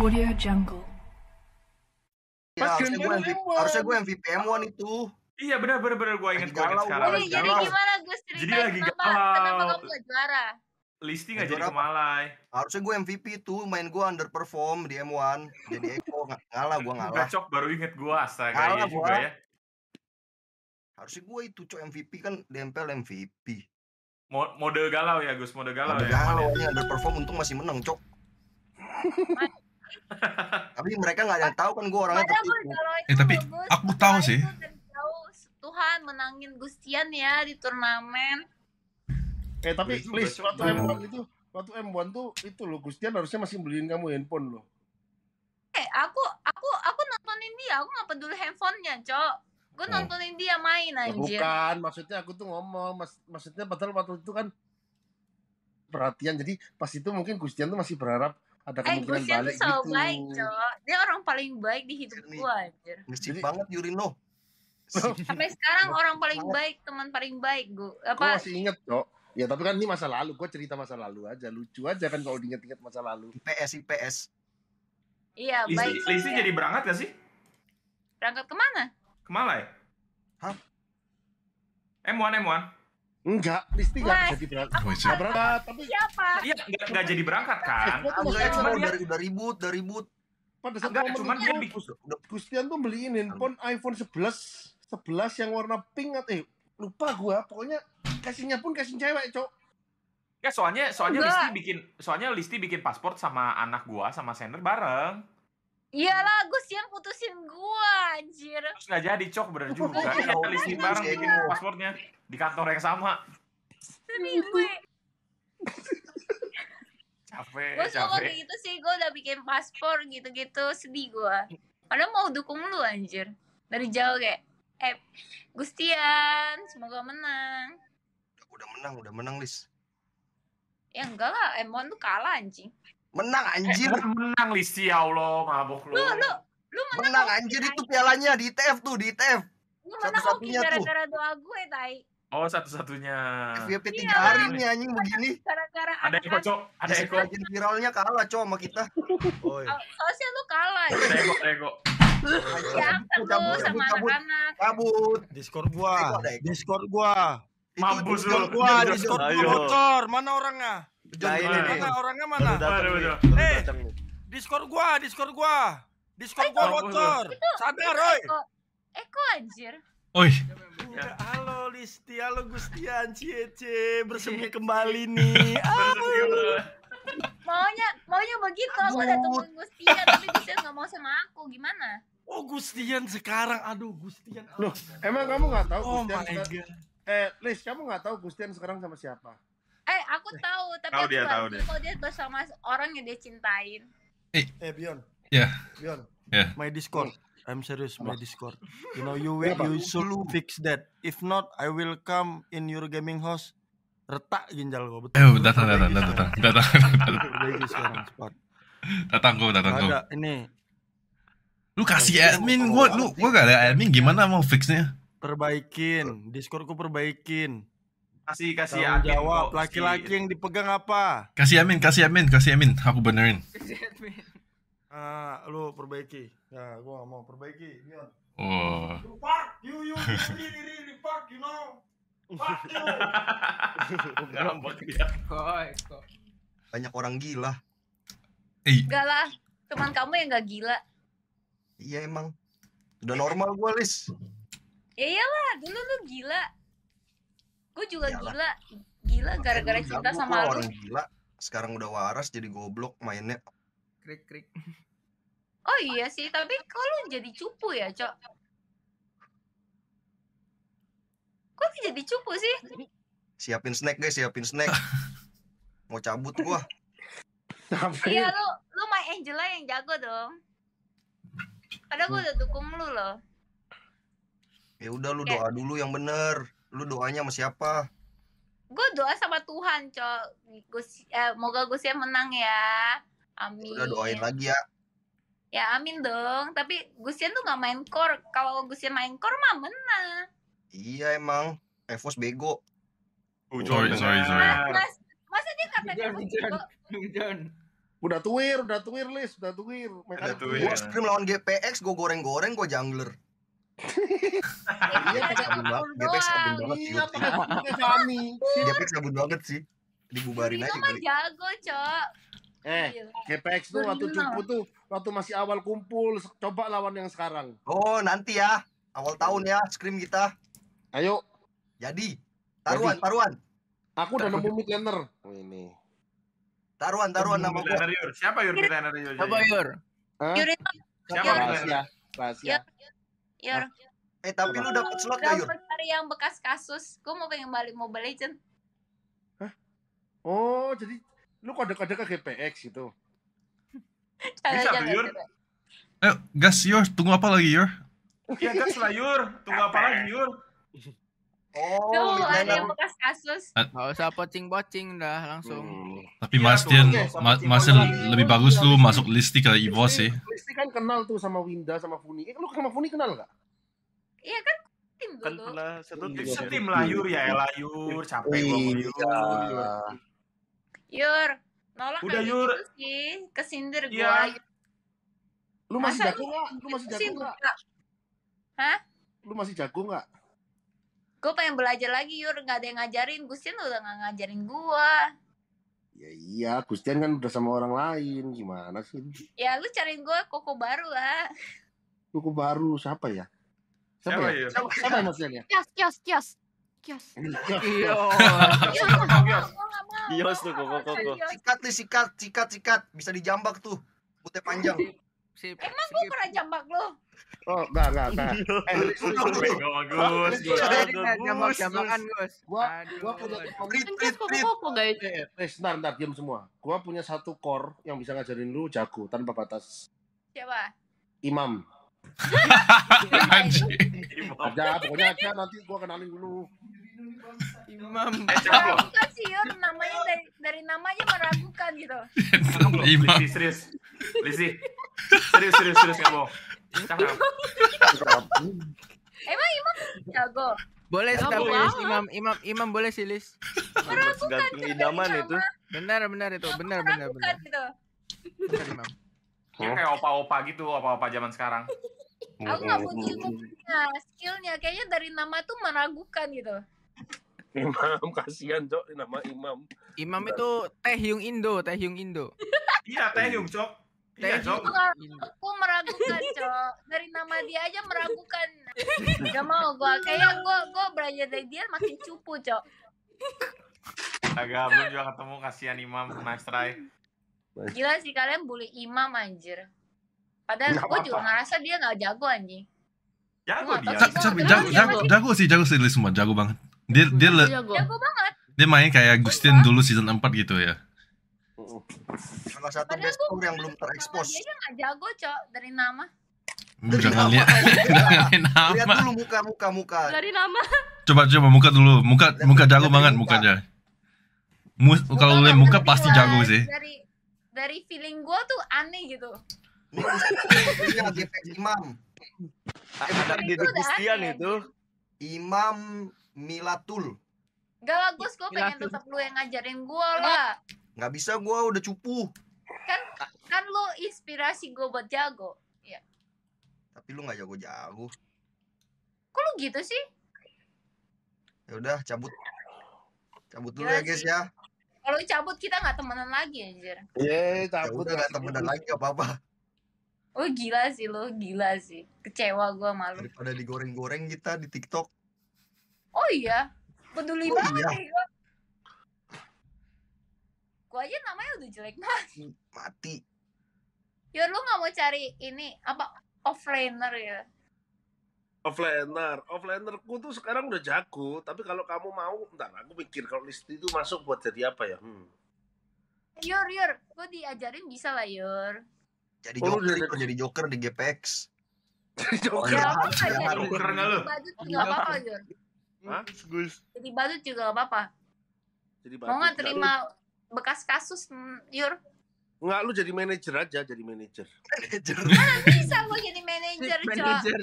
Audio Jungle. Ya, harusnya gue, MVP, harusnya gue MVP M1 itu. Iya benar benar benar gue inget gue sekarang. Jadi, jadi gimana gue ceritain jadi lagi kenapa, galau. kenapa kamu juara? Listing gak jadi kemalai. Harusnya gue MVP tuh, main gue underperform di M1. Jadi Eko ngalah, gue ngalah. Gacok baru inget gue, asa kayaknya gua. Iya juga ya. Harusnya gue itu cok MVP kan dempel MVP. Mode galau ya Gus, mode galau mode ya. Galau, ini underperform untung masih menang cok tapi mereka nggak ada yang tahu kan gue orangnya tertipu. Eh, tapi aku tahu sih. Tuhan menangin Gustian ya di turnamen. Eh tapi iya please waktu iya. M1 itu waktu M1 tuh itu loh Gustian harusnya masih beliin kamu handphone loh. Eh aku aku aku nontonin dia, aku nggak peduli handphonenya, Cok. Gue oh. nontonin dia main aja. Ya nah, bukan, maksudnya aku tuh ngomong, mas, maksudnya padahal waktu itu kan perhatian. Jadi pas itu mungkin Gustian tuh masih berharap ada eh, kemungkinan eh, balik tuh gitu. baik, Cok. Dia orang paling baik di hidup gue gua, anjir. Ngesin banget Yurino. Sampai sekarang orang paling baik, teman paling baik gua. Apa? Gua masih inget, Cok. Ya, tapi kan ini masa lalu. Gua cerita masa lalu aja. Lucu aja kan kalau diinget-inget masa lalu. PS IPS. Iya, baik. Lisi ya. jadi berangkat gak sih? Berangkat kemana? Ke Malai. Hah? M1, M1. Enggak, Listi enggak iya, jadi berangkat. Enggak berangkat, tapi siapa? Iya, enggak, enggak jadi berangkat kan. Enggak, cuma udah, udah ribut, dari ribut. Pada saat enggak, cuman dia bikin Gustian tuh handphone handphone iPhone 11 11 yang warna pink atau eh lupa gua, pokoknya casingnya pun casing cewek, Cok. Ya soalnya soalnya Listi bikin soalnya Listi bikin paspor sama anak gua sama Sender bareng. Iyalah, gue siang putusin gua anjir. Terus gak jadi, Cok, bener juga. Kita listing bareng bikin gitu, passwordnya di kantor yang sama. Sedih gue. capek, gue suka gitu sih, gue udah bikin paspor gitu-gitu, sedih gue. Padahal mau dukung lu, anjir. Dari jauh kayak, eh, Gustian, semoga menang. Udah menang, udah menang, Lis. Ya enggak lah, Emon tuh kalah anjing. Menang anjir. Eh, menang li sial lo, mabok lo. Lu lu lu menang, menang anjir itu pialanya di ITF tuh, di ITF. Lu menang hoki gara-gara doa gue, Tai. Oh, satu-satunya. FYP iya, tiga iya, hari nih anjing begini. Gara-gara ada Eko, Cok. Ada Eko. jadi viralnya kalah, Cok, sama kita. Oh, Soalnya lu kalah. Ya. Ada Eko, ada Eko. Ya, lu sama anak-anak. Cabut. Discord gua. Discord gua. Mampus lu. Discord gua, bocor. Mana orangnya? Nah, ini mana orangnya mana? Baru datang, eh, Discord gua, Discord gua. Discord gua bocor. Sadar, Roy. Eko anjir. Oi. halo Listi, halo Gustian, Cie C, bersemi kembali nih. maunya maunya begitu aku udah temuin Gustian tapi Gustian nggak mau sama aku gimana? Oh Gustian sekarang, aduh Gustian. Loh, emang kamu nggak tahu oh Gustian? Oh my god. Eh, Lis, kamu nggak tahu Gustian sekarang sama siapa? Eh, aku eh, tahu, tapi tahu dia, tahu dia. dia bersama orang yang dia cintain. Eh, eh Bion. Ya. Yeah. Bion. Yeah. My Discord. I'm serious, my Discord. You know, you will, you should fix that. If not, I will come in your gaming house. Retak ginjal gue. Betul. Eh, datang, datang, datang, datang, datang, datang. Datang gue, datang gue. Ada ini. Lu kasih admin gue, lu gue gak ada admin gimana mau fixnya? Perbaikin, Discord gue perbaikin. Kasih kasih Tau amin jawab. kok. Laki-laki yang dipegang apa? Kasih Amin, kasih Amin, kasih Amin. Aku benerin. Ah, lu perbaiki. Ya, gua gak mau perbaiki. Dion. Oh. You fuck, you you really really fuck, you know. Fuck you. Ngambek dia. Banyak orang gila. Enggak lah. teman kamu yang gak gila. Iya emang. Udah normal gua, Lis. iya iyalah, dulu lu gila gue juga Yalah. gila gila gara-gara cinta sama lu orang gila sekarang udah waras jadi goblok mainnya krik krik oh iya sih tapi kok lu jadi cupu ya cok kok jadi cupu sih siapin snack guys siapin snack mau cabut gua iya lu lu main Angela yang jago dong Ada gua udah dukung lu loh ya udah lu doa dulu yang bener lu doanya sama siapa gue doa sama Tuhan cok Gus eh, moga Gusnya menang ya amin udah doain lagi ya ya amin dong tapi Gusian tuh gak main core kalau Gusian main core mah menang iya emang Evos bego oh, sorry sorry sorry mas, masa dia kata Evos bego udah tuir, udah tuir, list udah tuir. udah tuwir gue scrim lawan GPX gue goreng goreng gue jungler Iya, iya, Gepek sabun banget. sabun banget. Iya, pakai kami. Iya, sabun banget sih. Dibubarin aja kali. jago, Cok. Eh, GPX tuh waktu cupu tuh waktu masih awal kumpul, coba lawan yang sekarang. Oh, nanti ya. Awal tahun ya, scrim kita. Ayo. Jadi, taruhan, taruhan. Aku udah nemu laner. Oh, ini. Taruhan, taruhan nama gue. Siapa Yur? Siapa Yur? Siapa Yur? Siapa Yur? Siapa Yur? Rahasia. Rahasia. Iya. Nah. Eh tapi lu dapat slot gak Yur? yang bekas kasus. Gue mau pengen balik Mobile Legend. Hah? Oh jadi lu kode-kode ke GPX gitu? Bisa jangan, Yur? Eh, gas Yur, tunggu apa lagi Yur? Iya gas lah Yur, tunggu apa lagi Yur? Oh, Tuh, iya, ada yang iya. bekas kasus. Enggak usah pocing-pocing dah langsung. Hmm. Tapi ya, Mas Dian, okay, ma Masnya lebih iya, bagus ya, lu masuk ya, listi kali Ivo sih. Listi kan kenal tuh sama Winda sama Funi. Eh, lu sama Funi kenal enggak? Iya kan tim kan dulu. Kan pernah satu tim, Ya, setim lah Yur ya ya Yur, capek gua Yur. Yur, nolak Udah, Yur. Gitu sih, kesindir gua. Lu masih jago enggak? Lu masih jago enggak? Hah? Lu masih jago enggak? gue pengen belajar lagi yur nggak ada yang ngajarin Gustian udah nggak ngajarin gue ya iya Gustian kan udah sama orang lain gimana sih ya lu cariin gue koko baru lah koko baru siapa ya siapa, ya siapa ya? ya kios kios kios kios kios iya. kios kios kios kios kios kios kios kios kios sikat kios sikat sikat sikat bisa dijambak kios kios panjang sip. Emang gue pernah jambak lo? Oh, enggak, enggak, enggak. Eh, Gus, Gus. Jambak jambakan, Gus. Gua gua punya komplit komplit. Eh, eh, bentar, bentar, diam semua. Gua punya satu core yang bisa ngajarin lu jago tanpa batas. Siapa? Imam. Ada, pokoknya aja nanti gua kenalin dulu. Imam. Meragukan eh, sih, Yur. Namanya dari, dari namanya meragukan gitu. Imam. Lisi, serius. Lisi. Serius, serius, serius. Nggak bohong. Emang Imam jago? Boleh oh, tapi Imam, Imam, Imam boleh sih, Lis. Meragukan. Kan idaman itu. Ah. Benar, benar itu. Benar, benar, benar. Gitu. Benar, Imam. Ya kayak opa-opa gitu, opa-opa zaman sekarang. Aku nggak butuh skillnya, skillnya. Kayaknya dari nama tuh meragukan gitu. Imam kasihan cok nama Imam. Imam itu Taehyung Indo, Taehyung Indo. iya Taehyung cok. Iya cok. Aku meragukan cok. Dari nama dia aja meragukan. Gak mau gue kayak gue gue belajar dari dia makin cupu cok. Agak belum juga ketemu kasihan Imam nice try. Gila sih kalian bully Imam anjir. Padahal gue juga ngerasa dia gak jago anjing. Jago dia. Jago, jago, jago sih, jago sih semua, jago banget. Dia dia dia, ya jago. jago banget. Dia main kayak Gustin Apa? dulu season 4 gitu ya. Salah satu Padahal best yang belum terekspos. Dia nggak jago, Cok, dari nama. Hmm, dari jangan lihat dari nama. Lihat dulu muka muka muka. Dari nama. Coba coba muka dulu. Muka dari, muka jago dari banget muka. mukanya. Mus, muka kalau lihat muka pasti lah. jago sih. Dari dari feeling gue tuh aneh gitu. Ini lagi imam. Ada di Christian itu. Imam Milatul. Gak lah Gus, gue pengen Milatul. tetap lu yang ngajarin gue lah. Gak bisa gue udah cupu. Kan kan lu inspirasi gue buat jago. Iya. Tapi lu gak jago-jago. Kok lu gitu sih? Ya udah cabut. Cabut dulu ya guys ya. Kalau cabut kita nggak temenan lagi anjir. Iya, ya cabut ya temenan lagi gak apa-apa. Oh gila sih lo, gila sih. Kecewa gua malu. Daripada digoreng-goreng kita di TikTok oh iya peduli oh, banget iya. nih gue gue aja namanya udah jelek banget hmm, mati ya lu gak mau cari ini apa offliner ya offliner ku tuh sekarang udah jago tapi kalau kamu mau ntar aku pikir kalau list itu masuk buat jadi apa ya hmm. yur yur gue diajarin bisa lah yur jadi oh, joker jadi joker di GPX ya, iya, jadi joker oh, ya, apa, apa, apa, apa, Gus. Jadi badut juga gak apa-apa. Jadi badut. Mau gak terima lu... bekas kasus, mm, Yur? Enggak, lu jadi manajer aja, jadi manajer. Manajer. Mana bisa gue jadi manajer, Cok? Manajer.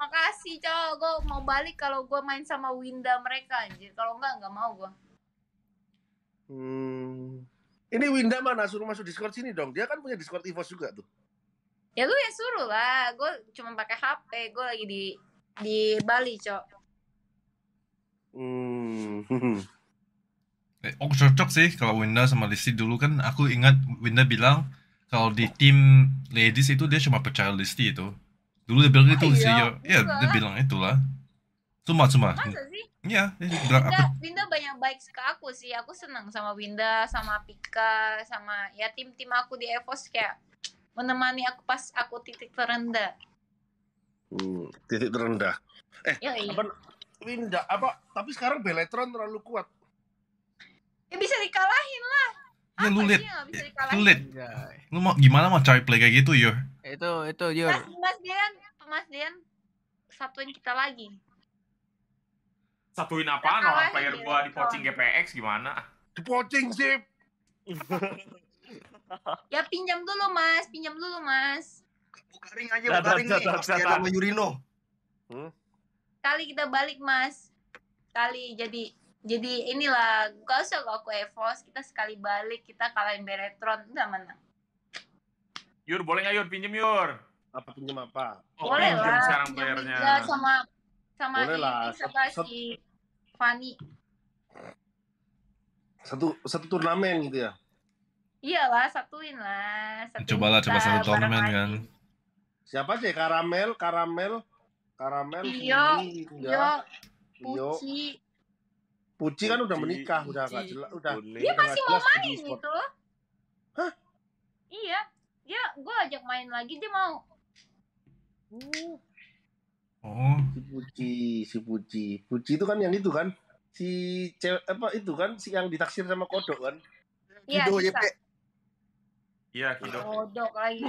Makasih, Cok. Gue mau balik kalau gue main sama Winda mereka, anjir. Kalau enggak, enggak mau gue. Hmm. Ini Winda mana? Suruh masuk Discord sini dong. Dia kan punya Discord EVOS juga tuh. Ya lu ya suruh lah. Gue cuma pakai HP. Gue lagi di di Bali, Cok. Hmm. Eh, oh cocok sih kalau Winda sama Lisi dulu kan aku ingat Winda bilang kalau di tim ladies itu dia cuma percaya Listi itu. Dulu dia bilang itu sih, ah, iya. ya, ya dia bilang itulah. Cuma cuma. Iya, dia bilang Winda, aku. Winda banyak baik ke aku sih. Aku senang sama Winda, sama Pika, sama ya tim-tim aku di Evos kayak menemani aku pas aku titik terendah. Hmm, titik terendah. Eh, Yoi. apa enggak apa tapi sekarang Beletron terlalu kuat ya bisa dikalahin lah ya, lu lihat ya, lu lihat ya. lu mau gimana mau cari play kayak gitu yo itu itu yo mas, mas Dian mas Dian satuin kita lagi satuin apa orang player gua di poaching GPX gimana di poaching sih ya pinjam dulu mas pinjam dulu mas buka ring aja nah, buka ring nih sama Yurino hmm? kali kita balik mas kali jadi jadi inilah gak usah gak aku evos kita sekali balik kita kalahin Beretron udah menang Yur boleh nggak Yur pinjem Yur apa pinjem apa oh, boleh pinjem lah sekarang bayarnya sama sama boleh ini, lah. sama si Fani satu satu turnamen gitu ya iyalah satuin lah satuin lah coba satu turnamen kan siapa sih karamel karamel Karamel, Vio, Vio, Puci. Puci kan udah menikah, Puji. udah gak jelas, udah. Dia masih mau main gitu. Hah? Iya, dia gue ajak main lagi dia mau. Uh. Oh. Si Puci, si Puci, Puci itu kan yang itu kan, si cewek apa itu kan, si yang ditaksir sama kodok kan? Iya. Kido Iya, Kido. Kodok lagi.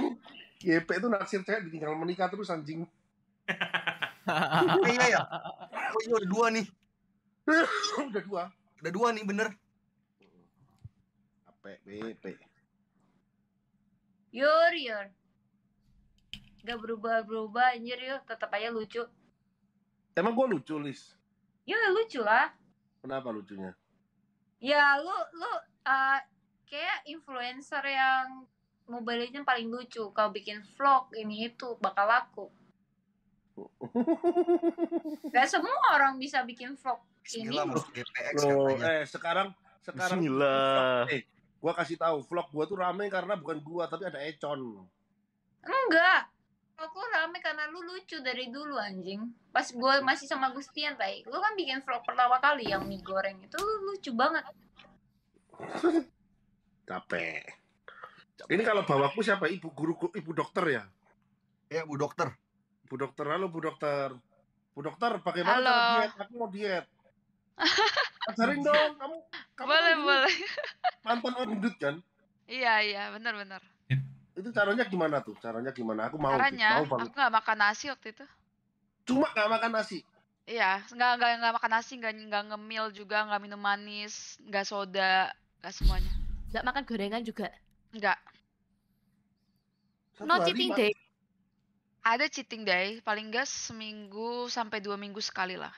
YP itu naksir cewek ditinggal menikah terus anjing. Iya ya. Oh iya udah iya. oh, iya, dua nih. udah dua. Udah dua nih bener. Apa BP? Yur yur. Gak berubah-berubah anjir yuk. Tetap aja lucu. Emang gue lucu Lis? Ya lucu lah. Kenapa lucunya? Ya lu lu uh, kayak influencer yang Mobile paling lucu. kau bikin vlog ini itu bakal laku. Gak nah, semua orang bisa bikin vlog ini. GPX eh sekarang sekarang Gila. eh gua kasih tahu vlog gua tuh rame karena bukan gua tapi ada Econ. Enggak. Aku rame karena lu lucu dari dulu anjing. Pas gua masih sama Gustian, Tai. Lu kan bikin vlog pertama kali yang mie goreng itu lu lucu banget. Capek. Ini kalau bawaku siapa? Ibu guru ibu dokter ya? Iya, ibu Dokter. Bu dokter, halo Bu dokter. Bu dokter, bagaimana halo. cara diet? Aku mau diet. Ajarin dong, kamu. kamu boleh, kan boleh. Mantan orang gendut kan? Iya, iya, benar-benar. Itu caranya gimana tuh? Caranya gimana? Aku mau. Caranya, mau banget. aku nggak makan nasi waktu itu. Cuma nggak makan nasi? Iya, nggak nggak nggak makan nasi, nggak nggak ngemil juga, nggak minum manis, nggak soda, nggak semuanya. Nggak makan gorengan juga? Nggak. No cheating day. Ada cheating day, paling gas seminggu sampai dua minggu sekali lah.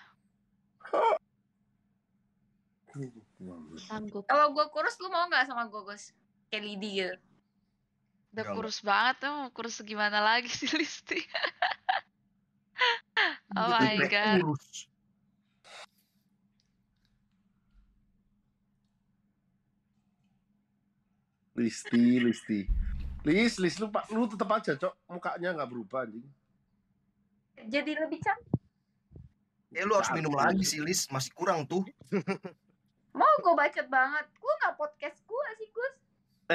Kalau gue kurus, lu mau nggak sama gue, Gus? Kayak Lidi gitu. Udah Gak kurus banget, mau kurus gimana lagi sih Listi? oh my God. Listi, Listi. Lis, Lis, lu, lu tetap aja, Cok. Mukanya nggak berubah, anjing. Jadi lebih cantik. Eh, lu harus minum lagi sih, Lis. Masih kurang tuh. mau gue bacot banget. Gue nggak podcast gue sih, Gus.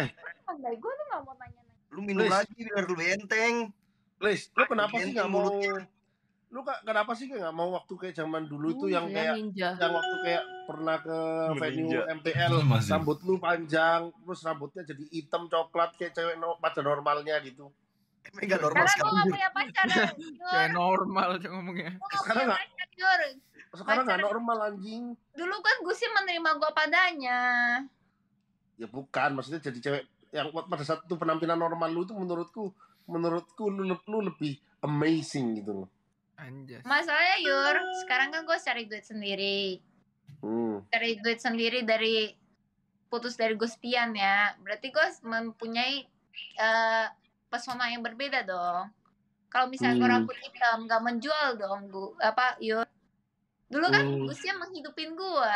Eh. Pandai gue lu nggak mau nanya-nanya. Lu minum Lis. lagi biar lu benteng. Lis, lu kenapa sih nggak mau... Mulutnya lu kak kenapa sih kayak nggak mau waktu kayak zaman dulu itu tuh hmm, yang ya kayak ninja. yang waktu kayak pernah ke ninja. venue MPL Masih. rambut lu panjang terus rambutnya jadi hitam coklat kayak cewek no, pacar normalnya gitu emang gak normal karena gak punya pacar yang normal cuma ngomongnya sekarang nggak sekarang nggak normal anjing dulu kan gue sih menerima gue padanya ya bukan maksudnya jadi cewek yang pada saat itu penampilan normal lu tuh menurutku menurutku lu, lu lebih amazing gitu loh Anjas. Masalahnya Yur, sekarang kan gue cari duit sendiri. Hmm. Cari duit sendiri dari putus dari Gustian ya. Berarti gue mempunyai uh, pesona yang berbeda dong. Kalau misalnya hmm. gue rambut hitam, gak menjual dong gue apa Yur. Dulu kan hmm. Gustian menghidupin gue.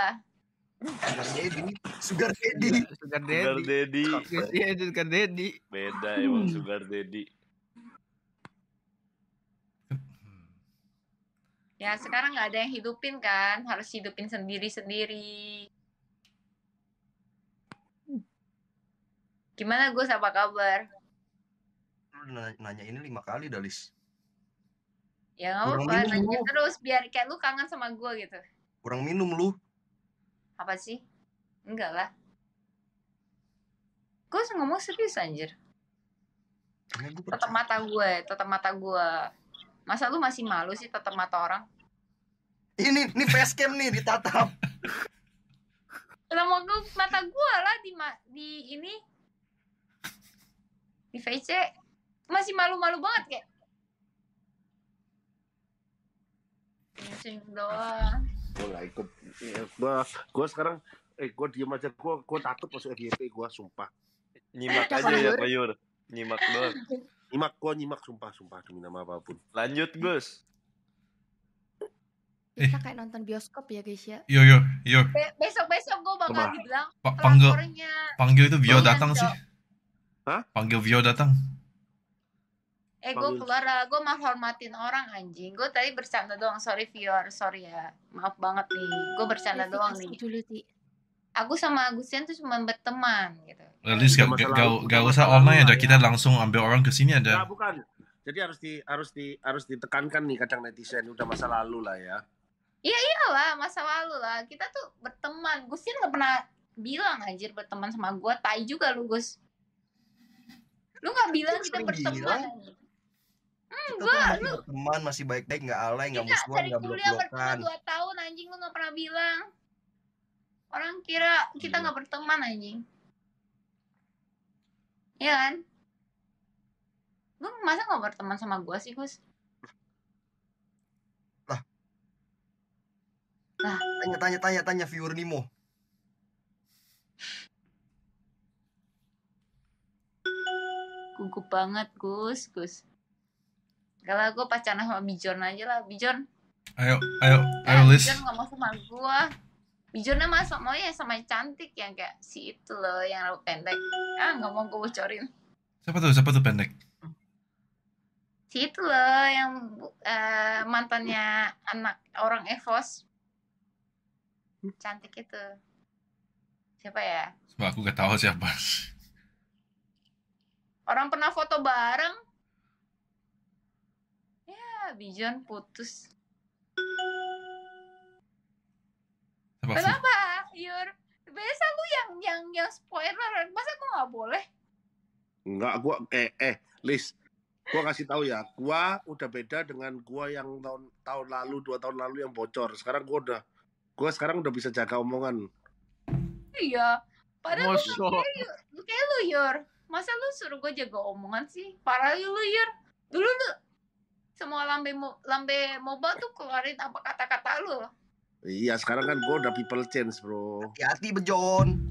Sugar Daddy, Sugar Daddy, Sugar Daddy, Sugar iya, Daddy, Sugar Daddy. Beda hmm. emang Sugar Daddy. ya sekarang nggak ada yang hidupin kan harus hidupin sendiri sendiri gimana gue apa kabar nanya ini lima kali dalis ya nggak apa-apa nanya lu. terus biar kayak lu kangen sama gue gitu kurang minum lu apa sih enggak lah gue ngomong serius anjir iya, tetap mata gue ya, tetap mata gue Masa lu masih malu sih tatap mata orang? Ini ini facecam nih ditatap. Lah mau gue mata gua lah di di ini di face masih malu-malu banget kayak Gue gak ikut. Gue iya, gue sekarang eh gue diem aja gue gua takut masuk FYP gue sumpah. Nyimak iya, aja ya bayur Nyimak doang. Nyimak, gua nyimak sumpah, sumpah demi nama apapun. Lanjut, Gus. Eh. kayak nonton bioskop ya guys ya. Yo yo yo. Be besok besok gue bakal Apa? dibilang pa panggil panggil itu Vio datang sih. Hah? Panggil Vio datang. Eh gue keluar lah, gue mah hormatin orang anjing. Gue tadi bercanda doang, sorry Vio, sorry ya. Maaf banget nih, gue bercanda iya doang nih aku sama Agustian tuh cuma berteman gitu. Lalu gak, gak, usah online aja kita langsung ambil orang ke sini ada. Nah, bukan. Jadi harus di harus di harus ditekankan nih kadang netizen udah masa lalu lah ya. Iya iya iyalah masa lalu lah. Kita tuh berteman. Gustian gak pernah bilang anjir berteman sama gue. Tai juga lu Gus. Lu gak bilang kita, hmm, kita berteman. Hmm, gue lu teman masih baik-baik nggak alay nggak iya, musuhan nggak blok-blokan. Kita kuliah berteman tahun anjing lu gak pernah bilang orang kira kita hmm. nggak berteman anjing Iya kan lu masa nggak berteman sama gue sih Gus lah lah tanya tanya tanya tanya viewer Nimo gugup banget Gus Gus kalau gue pacaran sama Bijon aja lah Bijon ayo ayo ayo eh, Liz Bijon nggak mau sama gue Bijurnya masuk mau ya sama yang cantik yang kayak si itu loh yang rambut pendek. Ah nggak mau gue bocorin. Siapa tuh? Siapa tuh pendek? Si itu loh yang uh, mantannya anak orang Evos. Cantik itu. Siapa ya? Sebab aku gak tahu siapa. Orang pernah foto bareng. Ya, Bijon putus. Kenapa? Yur? biasa lu yang yang yang spoiler masa gua nggak boleh Enggak, gua eh eh list. gua kasih tahu ya gua udah beda dengan gua yang tahun tahun lalu dua tahun lalu yang bocor sekarang gua udah gua sekarang udah bisa jaga omongan iya padahal lu kayak, kayak lu Yur masa lu suruh gua jaga omongan sih parah lu Yur dulu lu semua lambe mo, lambe moba tuh keluarin apa kata-kata lu Iya sekarang kan gue udah people change bro. Hati-hati bejon.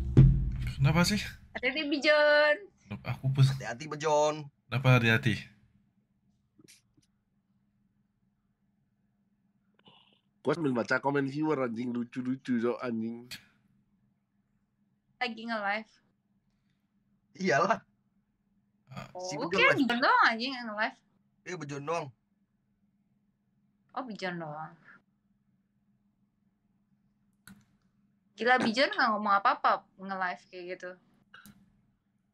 Kenapa sih? Hati-hati bejon. Aku pus. Hati-hati bejon. Kenapa hati-hati? Gue sambil baca komen viewer anjing lucu-lucu so anjing. Lagi nge-live. Iyalah. Ah. Oh, si Oke, okay, bejon doang anjing nge-live. Iya, bejon doang. Oh, bejon doang. gila Bijon nggak ngomong apa-apa nge-live kayak gitu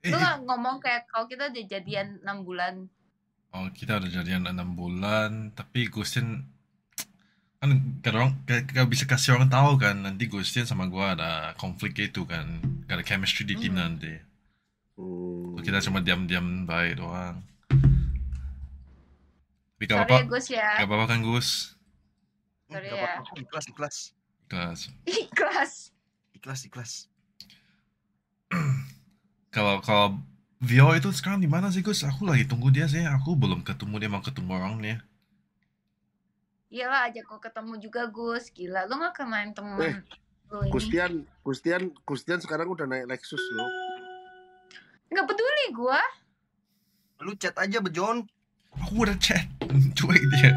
Itu eh. ngomong kayak kalau kita udah jadian enam bulan oh kita udah jadian enam bulan tapi Gustin kan kadang gak bisa kasih orang tahu kan nanti Gustin sama gue ada konflik itu kan gak ada chemistry di tim hmm. nanti Oh. kita cuma diam-diam baik doang tapi gak apa-apa ya, ya. gak apa kan Gus sorry gak ya apa Ya. ikhlas ikhlas ikhlas ikhlas ikhlas ikhlas kalau kalau Vio itu sekarang di mana sih Gus? Aku lagi tunggu dia sih. Aku belum ketemu dia mau ketemu orangnya. Iyalah ajak kok ketemu juga Gus. Gila, lu mah kemarin temen eh, Kustian, Gustian, Gustian, Gustian sekarang udah naik Lexus lo. Nggak peduli gua. Lu chat aja bejon. Aku udah chat. Cuek dia.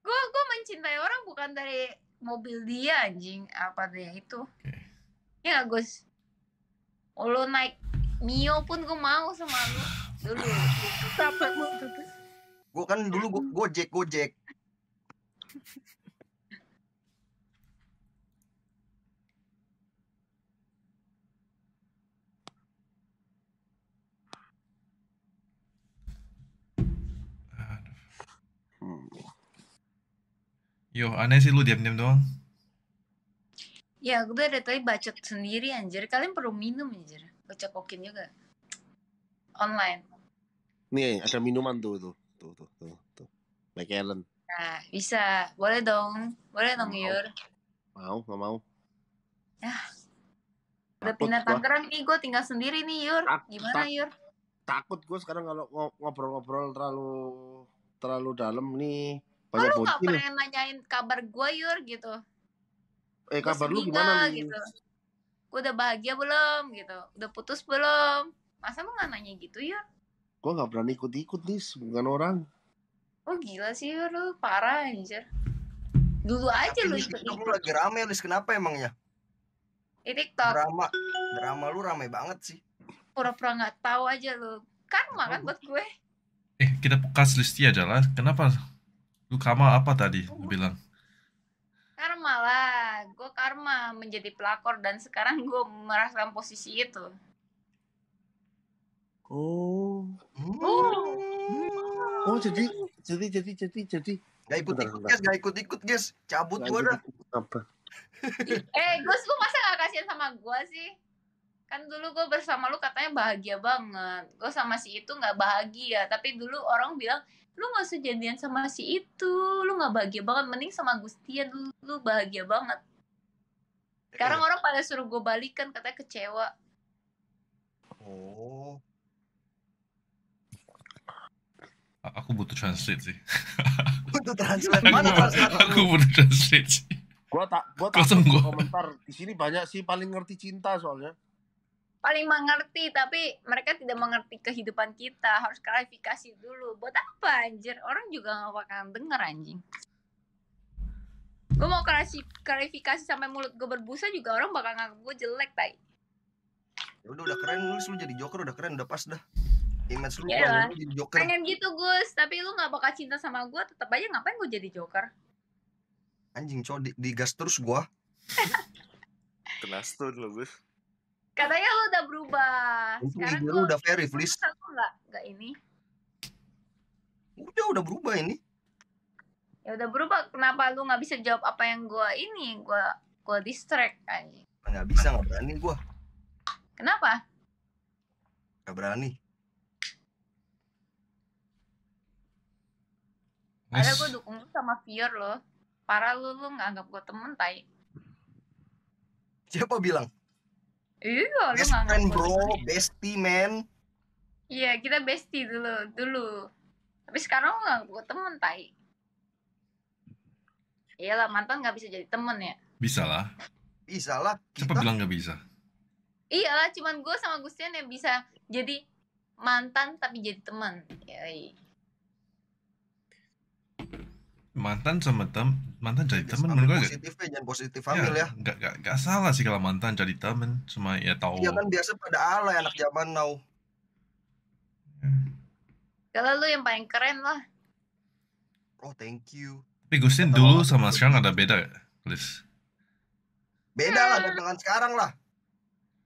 Gua gua mencintai orang bukan dari mobil dia anjing apa deh itu okay. ya agus Gus oh, lo naik Mio pun gue mau sama lu dulu apa gue kan dulu gue gojek gojek Yo, aneh sih lu diam-diam doang. Ya, gue dari tadi bacot sendiri anjir. Kalian perlu minum anjir. Gue cokokin juga. Online. Nih, ada minuman tuh tuh. Tuh tuh tuh. tuh. Mike Allen. Nah, bisa. Boleh dong. Boleh dong, mau. Yur. Mau, gak mau. Ah. Udah pindah Tangerang nih, gue tinggal sendiri nih, Yur. Gimana, tak, Yur? Takut gue sekarang kalau ngobrol-ngobrol terlalu terlalu dalam nih Kok lu gak pernah nanyain kabar gue Yur gitu? Eh kabar lu gimana gitu. Gue udah bahagia belum gitu? Udah putus belum? Masa lu gak nanya gitu Yur? Gue gak berani ikut-ikut nih bukan orang. Oh gila sih Yur lu, parah anjir. Dulu aja Tapi lu ikut. Lu lagi rame Lis, kenapa emangnya? Ini TikTok. Drama, drama lu rame banget sih. Pura-pura nggak tahu aja lu. Kan kan buat gue. Eh, kita bekas Listi aja lah. Kenapa Lu karma apa tadi? Lu bilang. Karma lah. Gue karma menjadi pelakor dan sekarang gue merasakan posisi itu. Oh. Oh. Oh, jadi jadi jadi jadi jadi Gak ikut ikut guys, gak ikut ikut guys. Cabut gue dah. eh, Gus lu masa gak kasihan sama gue sih? Kan dulu gue bersama lu katanya bahagia banget. Gue sama si itu gak bahagia. Tapi dulu orang bilang lu gak usah jadian sama si itu lu gak bahagia banget mending sama Gustian lu, lu bahagia banget sekarang orang pada suruh gue balikan katanya kecewa oh aku butuh translate sih butuh translate mana translate aku butuh translate sih gue tak gua tak komentar di sini banyak sih paling ngerti cinta soalnya paling mengerti tapi mereka tidak mengerti kehidupan kita harus klarifikasi dulu buat apa anjir orang juga gak bakal denger anjing gue mau klarifikasi sampai mulut gue berbusa juga orang bakal nganggap gue jelek tai ya udah udah keren lu jadi joker udah keren udah pas dah image lu yeah. jadi joker pengen gitu Gus tapi lu gak bakal cinta sama gue tetap aja ngapain gue jadi joker anjing cowok di, di gas terus gue kena stun loh Gus Katanya lo udah berubah. Sekarang lu udah very please. Satu enggak? Enggak ini. Udah udah berubah ini. Ya udah berubah. Kenapa lu nggak bisa jawab apa yang gua ini? Gua gua distract anjing. Nggak bisa, nggak berani gua. Kenapa? Nggak berani. Karena Ada gua dukung sama fear lo. Para lu lu nggak anggap gua temen tai. Siapa bilang? Iya, best lu friend bro, bestie man. Iya, kita bestie dulu, dulu. Tapi sekarang lu nggak gue temen, tai. Iyalah, mantan nggak bisa jadi temen ya. Bisa lah. Bisa lah. Siapa bilang nggak bisa? Iyalah, cuman gue sama Gustian yang bisa jadi mantan tapi jadi temen. Yoi mantan sama tem mantan jadi yes, teman menurut gue gitu. positif gak, jangan positif ambil ya, ya. Gak, gak, gak salah sih kalau mantan jadi teman cuma ya tahu iya kan biasa pada ala anak zaman now ya. kalau lu yang paling keren lah oh thank you tapi Gustin dulu sama sekarang ada beda Please. beda hmm. lah dengan sekarang lah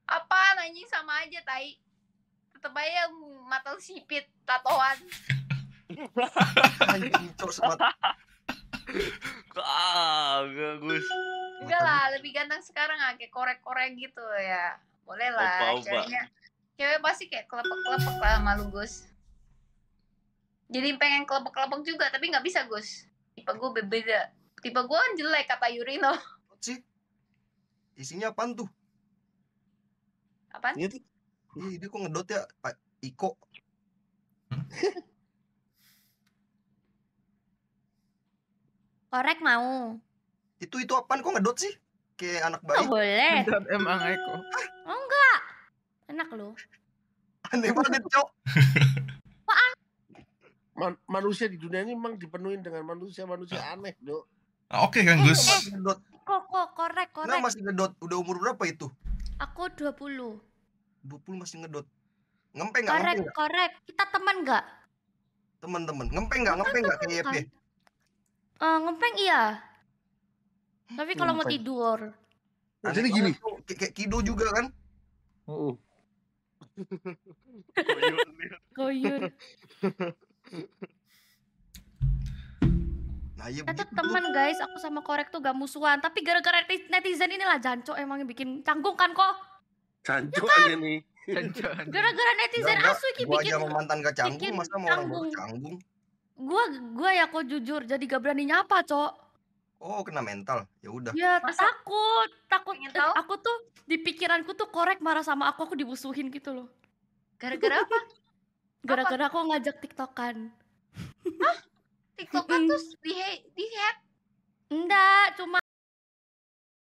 apa nanyi sama aja tai tetap aja mata sipit tatoan anjing cok Kagak Gus. Enggak lah, lebih ganteng sekarang ah, kayak korek-korek gitu ya. Boleh lah, ceweknya. Cewek pasti kayak kelepek-kelepek lah malu Gus. Jadi pengen kelepek-kelepek juga, tapi nggak bisa Gus. Tipe gue beda. Tipe gue kan jelek kata Yurino. Sih. Isinya apaan tuh? Apaan? Ini, ini dia kok ngedot ya, Pak Iko. korek mau. Itu itu apaan kok ngedot sih? Kayak anak bayi. Nggak boleh. Ngedot emang Eko. Oh enggak. Enak loh. Aneh banget, Cok. Man manusia di dunia ini memang dipenuhi dengan manusia-manusia ah. aneh, Dok. Ah, oke, okay, Kang Gus. Eh, kok kok korek korek. Nah, masih ngedot. Udah umur berapa itu? Aku 20. 20 masih ngedot. Ngempeng enggak? Korek, korek. Kita teman enggak? Teman-teman. Ngempeng enggak? Ngempeng enggak kayak Uh, eh, ngepeng iya. Eh, Tapi iya, kalau mau tidur. Artinya nah, gini, iya, kayak Kido juga kan? Uh. Koyur. Nah, iya Tetap teman guys, aku sama korek tuh gak musuhan. Tapi gara-gara netizen inilah jancok emang yang bikin canggung kan kok. Jancok ya kan? aja nih. Gara-gara netizen asu ki bikin. Gua aja mau mantan gak canggung, masa mau orang canggung gua gua ya kok jujur jadi gak berani nyapa cok oh kena mental ya udah ya Masa? takut takut tahu? Eh, aku tuh di pikiranku tuh korek marah sama aku aku dibusuhin gitu loh gara-gara apa gara-gara aku ngajak tiktokan Hah? tiktokan terus di di hack enggak cuma